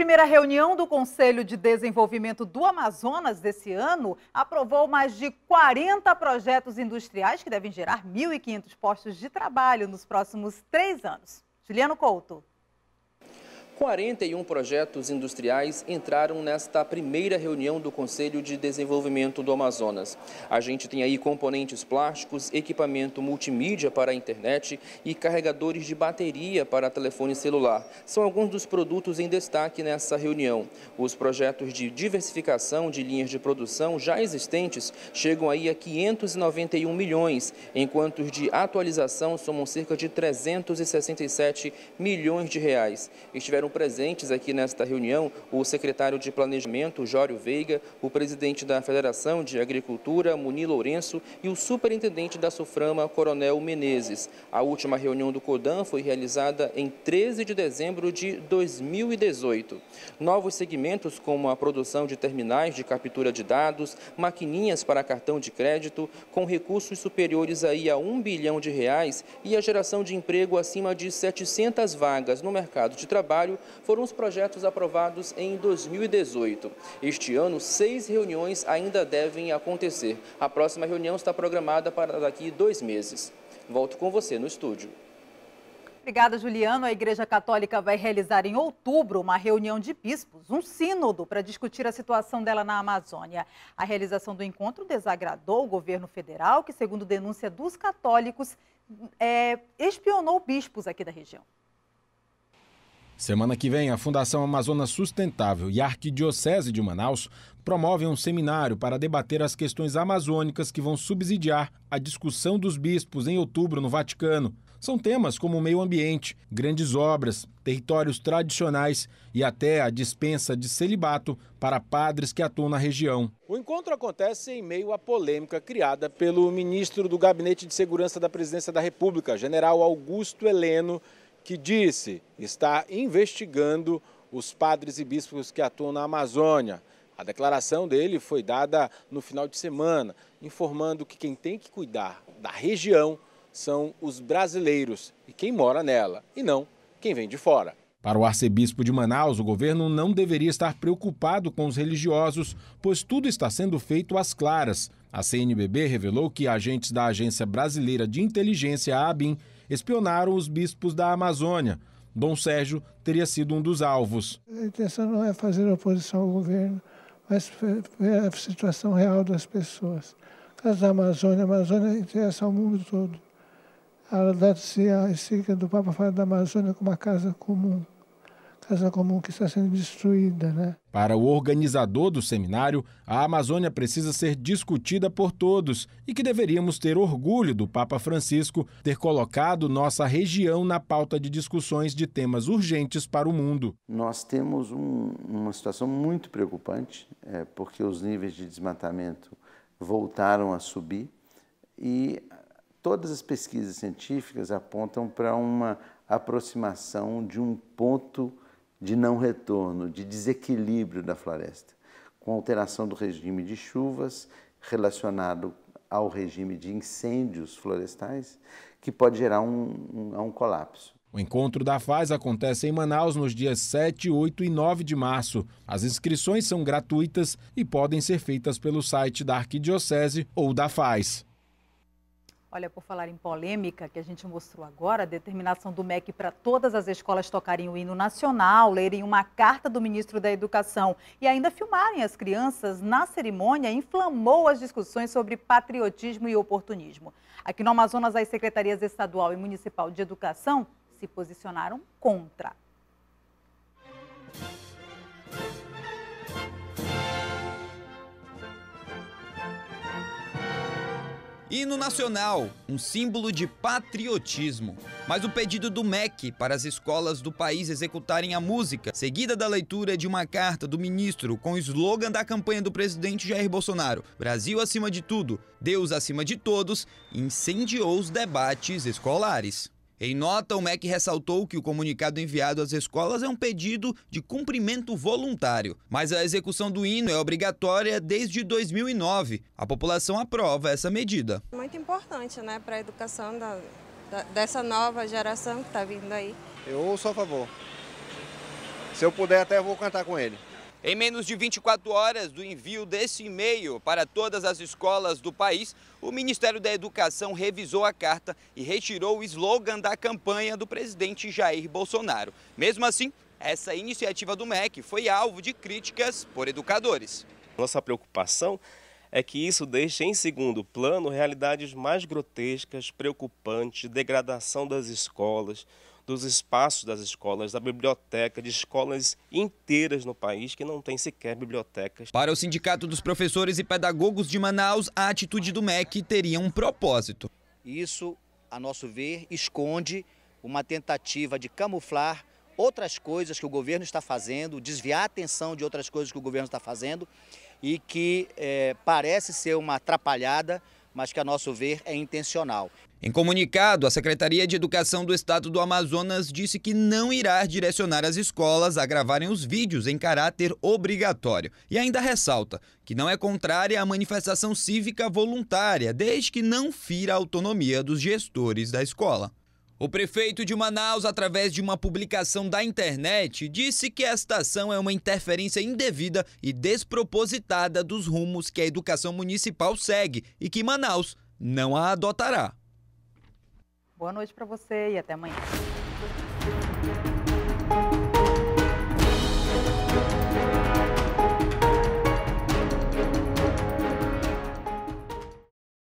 Primeira reunião do Conselho de Desenvolvimento do Amazonas desse ano aprovou mais de 40 projetos industriais que devem gerar 1.500 postos de trabalho nos próximos três anos. Juliano Couto. 41 projetos industriais entraram nesta primeira reunião do Conselho de Desenvolvimento do Amazonas. A gente tem aí componentes plásticos, equipamento multimídia para a internet e carregadores de bateria para telefone celular. São alguns dos produtos em destaque nessa reunião. Os projetos de diversificação de linhas de produção já existentes chegam aí a 591 milhões, enquanto os de atualização somam cerca de 367 milhões de reais. Estiveram presentes aqui nesta reunião o secretário de Planejamento, Jório Veiga, o presidente da Federação de Agricultura, Muni Lourenço, e o superintendente da Suframa, Coronel Menezes. A última reunião do Codam foi realizada em 13 de dezembro de 2018. Novos segmentos, como a produção de terminais de captura de dados, maquininhas para cartão de crédito, com recursos superiores aí a 1 bilhão de reais e a geração de emprego acima de 700 vagas no mercado de trabalho, foram os projetos aprovados em 2018. Este ano, seis reuniões ainda devem acontecer. A próxima reunião está programada para daqui dois meses. Volto com você no estúdio. Obrigada, Juliano. A Igreja Católica vai realizar em outubro uma reunião de bispos, um sínodo, para discutir a situação dela na Amazônia. A realização do encontro desagradou o governo federal, que, segundo denúncia dos católicos, é, espionou bispos aqui da região. Semana que vem, a Fundação Amazônia Sustentável e a Arquidiocese de Manaus promovem um seminário para debater as questões amazônicas que vão subsidiar a discussão dos bispos em outubro no Vaticano. São temas como o meio ambiente, grandes obras, territórios tradicionais e até a dispensa de celibato para padres que atuam na região. O encontro acontece em meio à polêmica criada pelo ministro do Gabinete de Segurança da Presidência da República, general Augusto Heleno, que disse está investigando os padres e bispos que atuam na Amazônia. A declaração dele foi dada no final de semana, informando que quem tem que cuidar da região são os brasileiros e quem mora nela, e não quem vem de fora. Para o arcebispo de Manaus, o governo não deveria estar preocupado com os religiosos, pois tudo está sendo feito às claras. A CNBB revelou que agentes da Agência Brasileira de Inteligência, ABIN, espionaram os bispos da Amazônia. Dom Sérgio teria sido um dos alvos. A intenção não é fazer oposição ao governo, mas ver a situação real das pessoas. O caso da Amazônia, a Amazônia interessa ao mundo todo. A dá-se a estica do Papa fala da Amazônia como uma casa comum comum que está sendo destruída. Né? Para o organizador do seminário, a Amazônia precisa ser discutida por todos e que deveríamos ter orgulho do Papa Francisco ter colocado nossa região na pauta de discussões de temas urgentes para o mundo. Nós temos um, uma situação muito preocupante, é, porque os níveis de desmatamento voltaram a subir e todas as pesquisas científicas apontam para uma aproximação de um ponto de não retorno, de desequilíbrio da floresta, com alteração do regime de chuvas relacionado ao regime de incêndios florestais, que pode gerar um, um, um colapso. O encontro da Faz acontece em Manaus nos dias 7, 8 e 9 de março. As inscrições são gratuitas e podem ser feitas pelo site da Arquidiocese ou da Faz. Olha, por falar em polêmica, que a gente mostrou agora, a determinação do MEC para todas as escolas tocarem o hino nacional, lerem uma carta do ministro da Educação e ainda filmarem as crianças na cerimônia inflamou as discussões sobre patriotismo e oportunismo. Aqui no Amazonas, as secretarias estadual e municipal de educação se posicionaram contra. Hino nacional, um símbolo de patriotismo. Mas o pedido do MEC para as escolas do país executarem a música, seguida da leitura de uma carta do ministro com o slogan da campanha do presidente Jair Bolsonaro: Brasil acima de tudo, Deus acima de todos, incendiou os debates escolares. Em nota, o MEC ressaltou que o comunicado enviado às escolas é um pedido de cumprimento voluntário, mas a execução do hino é obrigatória desde 2009. A população aprova essa medida. Muito importante né, para a educação da, da, dessa nova geração que está vindo aí. Eu sou a favor. Se eu puder, até eu vou cantar com ele. Em menos de 24 horas do envio desse e-mail para todas as escolas do país, o Ministério da Educação revisou a carta e retirou o slogan da campanha do presidente Jair Bolsonaro. Mesmo assim, essa iniciativa do MEC foi alvo de críticas por educadores. Nossa preocupação é que isso deixe em segundo plano realidades mais grotescas, preocupantes, degradação das escolas, dos espaços das escolas, da biblioteca, de escolas inteiras no país que não tem sequer bibliotecas. Para o Sindicato dos Professores e Pedagogos de Manaus, a atitude do MEC teria um propósito. Isso, a nosso ver, esconde uma tentativa de camuflar outras coisas que o governo está fazendo, desviar a atenção de outras coisas que o governo está fazendo e que é, parece ser uma atrapalhada, mas que a nosso ver é intencional. Em comunicado, a Secretaria de Educação do Estado do Amazonas disse que não irá direcionar as escolas a gravarem os vídeos em caráter obrigatório e ainda ressalta que não é contrária à manifestação cívica voluntária, desde que não fira a autonomia dos gestores da escola. O prefeito de Manaus, através de uma publicação da internet, disse que esta ação é uma interferência indevida e despropositada dos rumos que a educação municipal segue e que Manaus não a adotará. Boa noite para você e até amanhã.